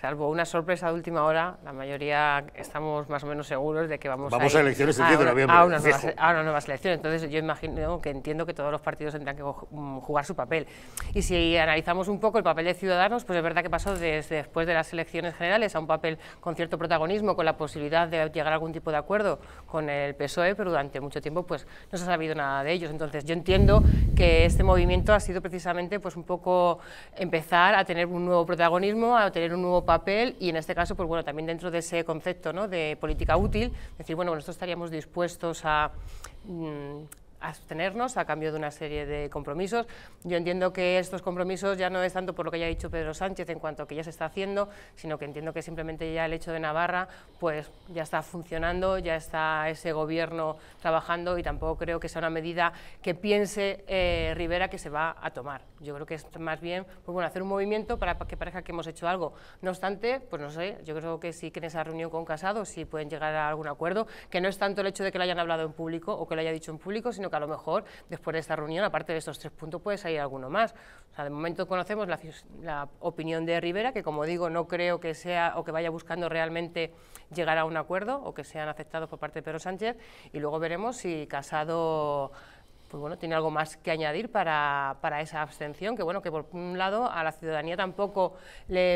salvo una sorpresa de última hora, la mayoría estamos más o menos seguros de que vamos, vamos a, a una, nuevas, a, unas nuevas, elecciones. Entonces yo imagino que entiendo que todos los partidos tendrán que mm, jugar su papel. Y si analizamos un poco el papel de Ciudadanos, pues es verdad que pasó desde después de las elecciones generales a un papel con cierto protagonismo, con la posibilidad de llegar a algún tipo de acuerdo con el PSOE, pero durante mucho tiempo pues no se ha sabido nada de ellos. Entonces yo entiendo que este movimiento ha sido precisamente pues un poco empezar a tener un nuevo protagonismo, a tener un nuevo papel y en este caso, pues bueno, también dentro de ese concepto ¿no? de política útil, decir, bueno, nosotros estaríamos dispuestos a... Mm, abstenernos a cambio de una serie de compromisos. Yo entiendo que estos compromisos ya no es tanto por lo que haya ha dicho Pedro Sánchez en cuanto a que ya se está haciendo, sino que entiendo que simplemente ya el hecho de Navarra pues ya está funcionando, ya está ese gobierno trabajando y tampoco creo que sea una medida que piense eh, Rivera que se va a tomar. Yo creo que es más bien pues, bueno, hacer un movimiento para que parezca que hemos hecho algo. No obstante, pues no sé, yo creo que sí que en esa reunión con Casado si pueden llegar a algún acuerdo, que no es tanto el hecho de que lo hayan hablado en público o que lo haya dicho en público, sino que a lo mejor después de esta reunión, aparte de estos tres puntos, puede salir alguno más. de momento conocemos la, opinión de Rivera, que como digo, no creo que sea o que vaya buscando realmente llegar a un acuerdo o que sean aceptados por parte de Pedro Sánchez y luego veremos si Casado pues bueno, tiene algo más que añadir para, para esa abstención, que bueno, que por un lado a la ciudadanía tampoco le...